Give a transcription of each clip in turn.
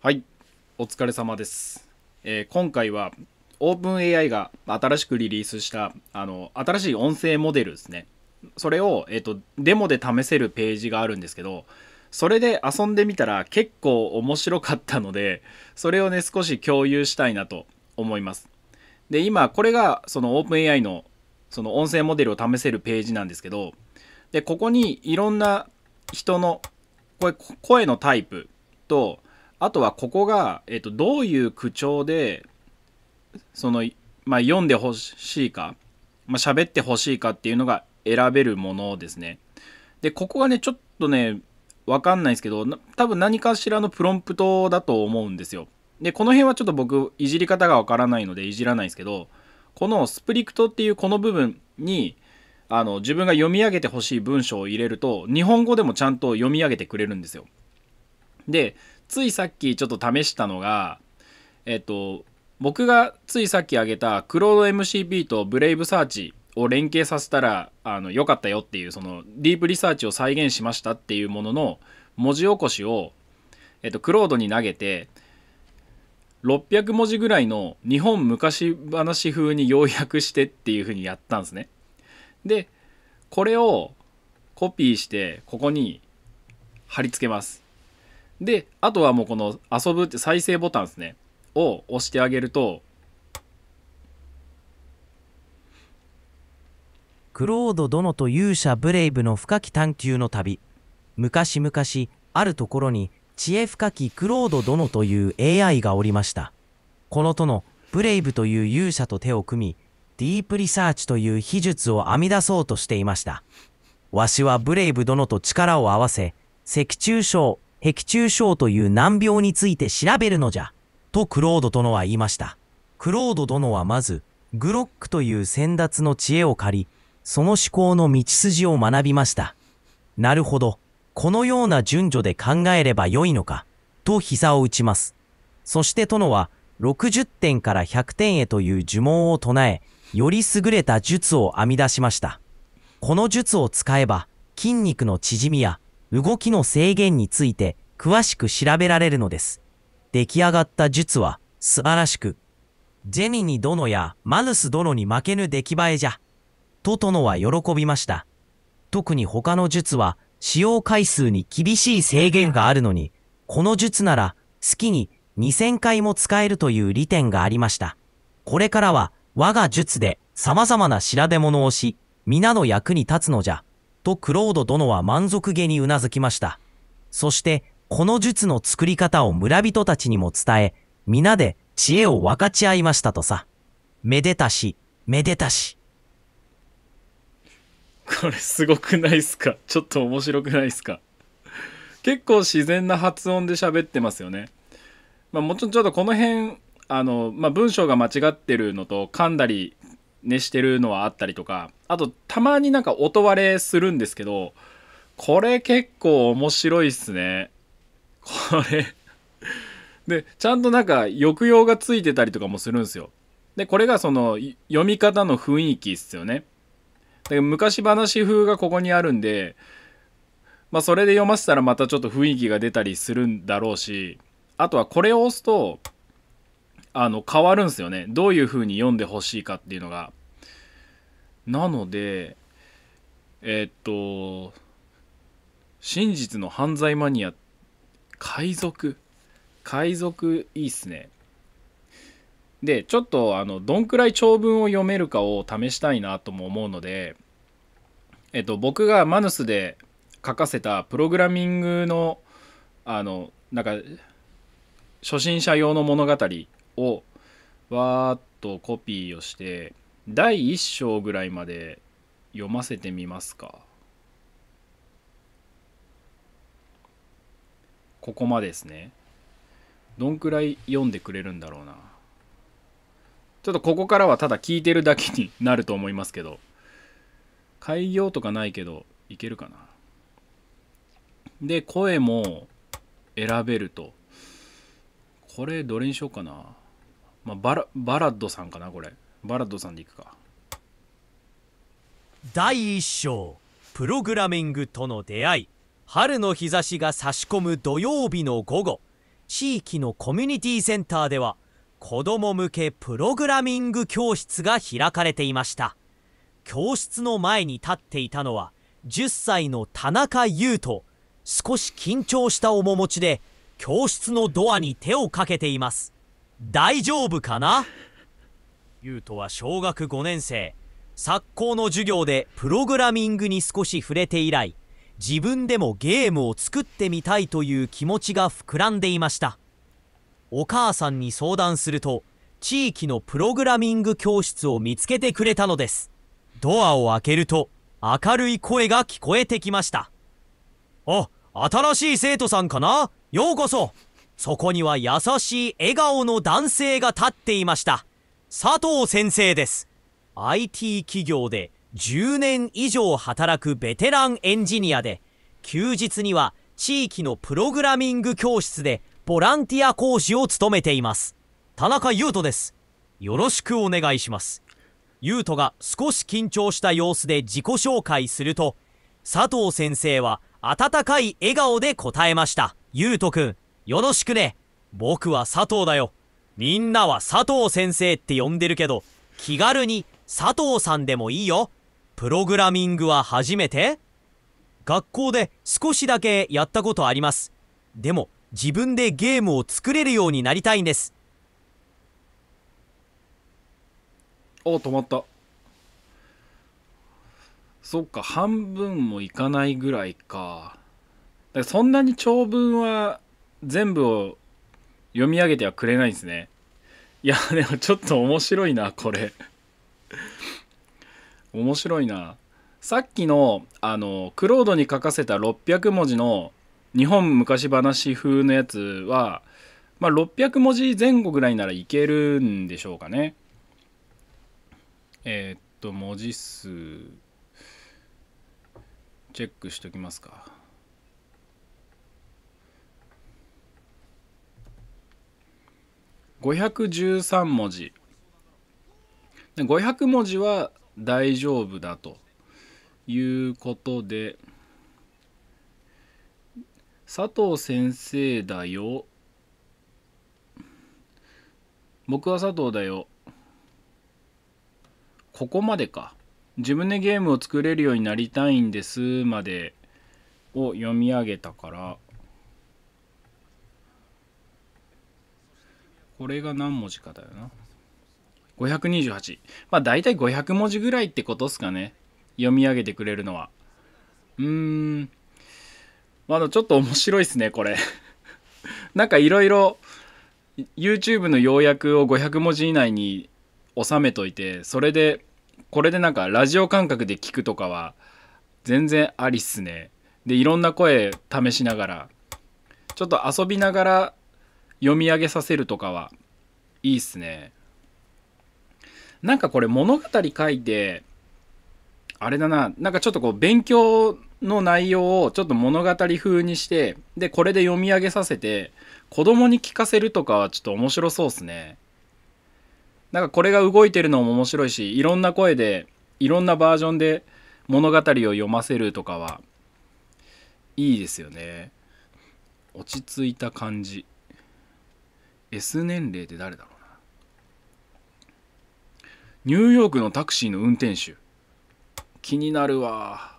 はいお疲れ様です、えー、今回は OpenAI が新しくリリースしたあの新しい音声モデルですねそれを、えーと、デモで試せるページがあるんですけどそれで遊んでみたら結構面白かったのでそれをね少し共有したいなと思いますで今これがその OpenAI のその音声モデルを試せるページなんですけどでここにいろんな人の声声のタイプとあとはここが、えっと、どういう口調で、その、まあ、読んでほしいか、まあ、喋ってほしいかっていうのが選べるものですね。で、ここがね、ちょっとね、わかんないですけど、多分何かしらのプロンプトだと思うんですよ。で、この辺はちょっと僕、いじり方がわからないのでいじらないですけど、このスプリクトっていうこの部分に、あの、自分が読み上げてほしい文章を入れると、日本語でもちゃんと読み上げてくれるんですよ。で、ついさっきちょっと試したのが、えっと、僕がついさっき挙げたクロード MCP とブレイブサーチを連携させたらあの良かったよっていうそのディープリサーチを再現しましたっていうものの文字起こしを、えっと、クロードに投げて600文字ぐらいの日本昔話風に要約してっていうふうにやったんですね。でこれをコピーしてここに貼り付けます。で、あとはもうこの遊ぶって再生ボタンですね。を押してあげると、クロード殿と勇者ブレイブの深き探求の旅。昔々、あるところに、知恵深きクロード殿という AI がおりました。この殿、ブレイブという勇者と手を組み、ディープリサーチという秘術を編み出そうとしていました。わしはブレイブ殿と力を合わせ、脊柱症壁中症という難病について調べるのじゃ、とクロード殿は言いました。クロード殿はまず、グロックという先達の知恵を借り、その思考の道筋を学びました。なるほど、このような順序で考えればよいのか、と膝を打ちます。そして殿は、60点から100点へという呪文を唱え、より優れた術を編み出しました。この術を使えば、筋肉の縮みや動きの制限について詳しく調べられるのです。出来上がった術は素晴らしく、ジェニニ殿やマヌス殿に負けぬ出来栄えじゃ、と殿は喜びました。特に他の術は使用回数に厳しい制限があるのに、この術なら月に2000回も使えるという利点がありました。これからは我が術で様々な調べ物をし、皆の役に立つのじゃ。とクロード殿は満足げにうなずきました。そして、この術の作り方を村人たちにも伝え、皆で知恵を分かち合いましたとさ。めでたし、めでたし。これすごくないっすかちょっと面白くないっすか結構自然な発音で喋ってますよね。まあ、もちろんちょっとこの辺、あの、まあ、文章が間違ってるのと、噛んだり熱してるのはあったりとかあとたまになんか音割れするんですけどこれ結構面白いっすねこれでちゃんとなんか抑揚がついてたりとかもするんですよでこれがその読み方の雰囲気っすよねで昔話風がここにあるんでまあそれで読ませたらまたちょっと雰囲気が出たりするんだろうしあとはこれを押すとあの変わるんですよねどういう風に読んでほしいかっていうのがなのでえー、っと真実の犯罪マニア海賊海賊いいっすねでちょっとあのどんくらい長文を読めるかを試したいなとも思うのでえっと僕がマヌスで書かせたプログラミングのあのなんか初心者用の物語をわーっとコピーをして第1章ぐらいまで読ませてみますかここまでですねどんくらい読んでくれるんだろうなちょっとここからはただ聞いてるだけになると思いますけど開業とかないけどいけるかなで声も選べるとこれどれにしようかなまあ、バラバラッドさんかなこれバラッドさんでいくか第1章プログラミングとの出会い春の日差しが差し込む土曜日の午後地域のコミュニティセンターでは子ども向けプログラミング教室が開かれていました教室の前に立っていたのは10歳の田中優と少し緊張した面持ちで教室のドアに手をかけています大丈夫かな優斗は小学5年生昨今の授業でプログラミングに少し触れて以来自分でもゲームを作ってみたいという気持ちが膨らんでいましたお母さんに相談すると地域のプログラミング教室を見つけてくれたのですドアを開けると明るい声が聞こえてきましたあ新しい生徒さんかなようこそそこには優しい笑顔の男性が立っていました佐藤先生です IT 企業で10年以上働くベテランエンジニアで休日には地域のプログラミング教室でボランティア講師を務めています田中優斗ですよろしくお願いします優斗が少し緊張した様子で自己紹介すると佐藤先生は温かい笑顔で答えました優斗くんよろしくね。僕は佐藤だよ。みんなは佐藤先生って呼んでるけど、気軽に佐藤さんでもいいよ。プログラミングは初めて学校で少しだけやったことあります。でも、自分でゲームを作れるようになりたいんです。お、止まった。そっか、半分もいかないぐらいか。かそんなに長文は全部を読み上げてはくれないんですねいやでもちょっと面白いなこれ面白いなさっきのあのクロードに書かせた600文字の日本昔話風のやつは、まあ、600文字前後ぐらいならいけるんでしょうかねえー、っと文字数チェックしときますか513文字500文字は大丈夫だということで佐藤先生だよ僕は佐藤だよここまでか自分でゲームを作れるようになりたいんですまでを読み上げたからこれが何文字かだよな。528。まあ大体500文字ぐらいってことっすかね。読み上げてくれるのは。うーん。まだちょっと面白いっすね、これ。なんかいろいろ YouTube の要約を500文字以内に収めといて、それで、これでなんかラジオ感覚で聞くとかは全然ありっすね。で、いろんな声試しながら、ちょっと遊びながら読み上げさせるとかはいいっすね。なんかこれ物語書いて、あれだな、なんかちょっとこう勉強の内容をちょっと物語風にして、で、これで読み上げさせて、子供に聞かせるとかはちょっと面白そうっすね。なんかこれが動いてるのも面白いし、いろんな声で、いろんなバージョンで物語を読ませるとかは、いいですよね。落ち着いた感じ。S 年齢って誰だろうなニューヨークのタクシーの運転手気になるわ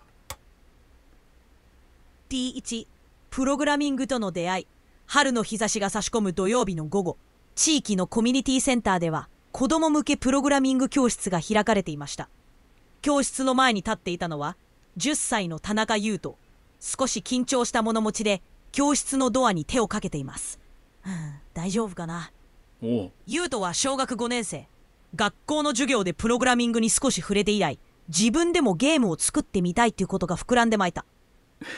T1 プログラミングとの出会い春の日差しが差し込む土曜日の午後地域のコミュニティセンターでは子ども向けプログラミング教室が開かれていました教室の前に立っていたのは10歳の田中優斗少し緊張した物持ちで教室のドアに手をかけています、うん大丈夫かなおうユウトは小学5年生学校の授業でプログラミングに少し触れて以来自分でもゲームを作ってみたいっていうことが膨らんでまいた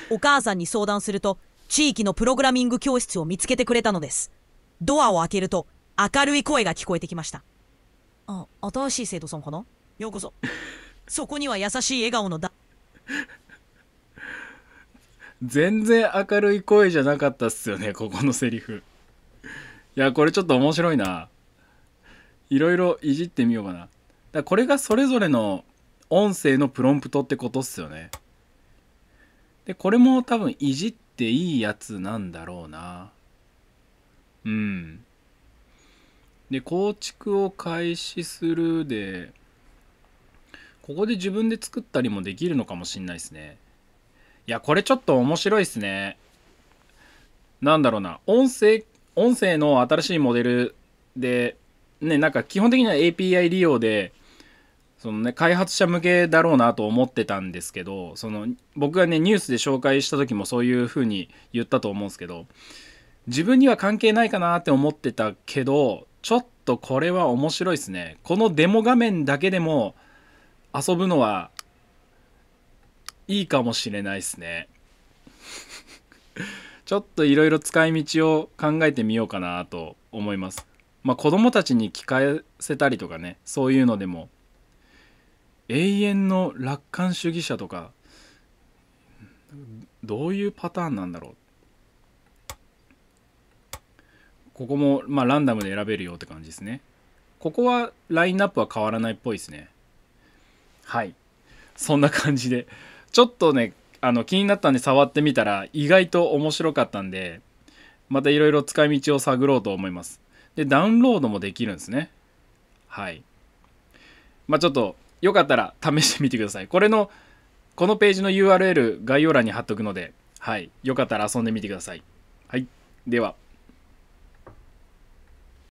お母さんに相談すると地域のプログラミング教室を見つけてくれたのですドアを開けると明るい声が聞こえてきましたあ新しい生徒さんかなようこそ そこには優しい笑顔のだ全然明るい声じゃなかったっすよねここのセリフいや、これちょっと面白いな。いろいろいじってみようかな。だこれがそれぞれの音声のプロンプトってことっすよね。で、これも多分いじっていいやつなんだろうな。うん。で、構築を開始するで、ここで自分で作ったりもできるのかもしんないですね。いや、これちょっと面白いっすね。なんだろうな。音声音声の新しいモデルで、ね、なんか基本的には API 利用で、そのね、開発者向けだろうなと思ってたんですけど、その、僕がね、ニュースで紹介した時もそういう風に言ったと思うんですけど、自分には関係ないかなって思ってたけど、ちょっとこれは面白いですね。このデモ画面だけでも遊ぶのはいいかもしれないですね。ちょっといろいろ使い道を考えてみようかなと思います。まあ子供たちに聞かせたりとかねそういうのでも永遠の楽観主義者とかどういうパターンなんだろうここもまあランダムで選べるよって感じですねここはラインナップは変わらないっぽいですねはいそんな感じでちょっとねあの気になったんで触ってみたら意外と面白かったんでまたいろいろ使い道を探ろうと思いますでダウンロードもできるんですねはいまあちょっとよかったら試してみてくださいこれのこのページの URL 概要欄に貼っとくのではいよかったら遊んでみてくださいはいでは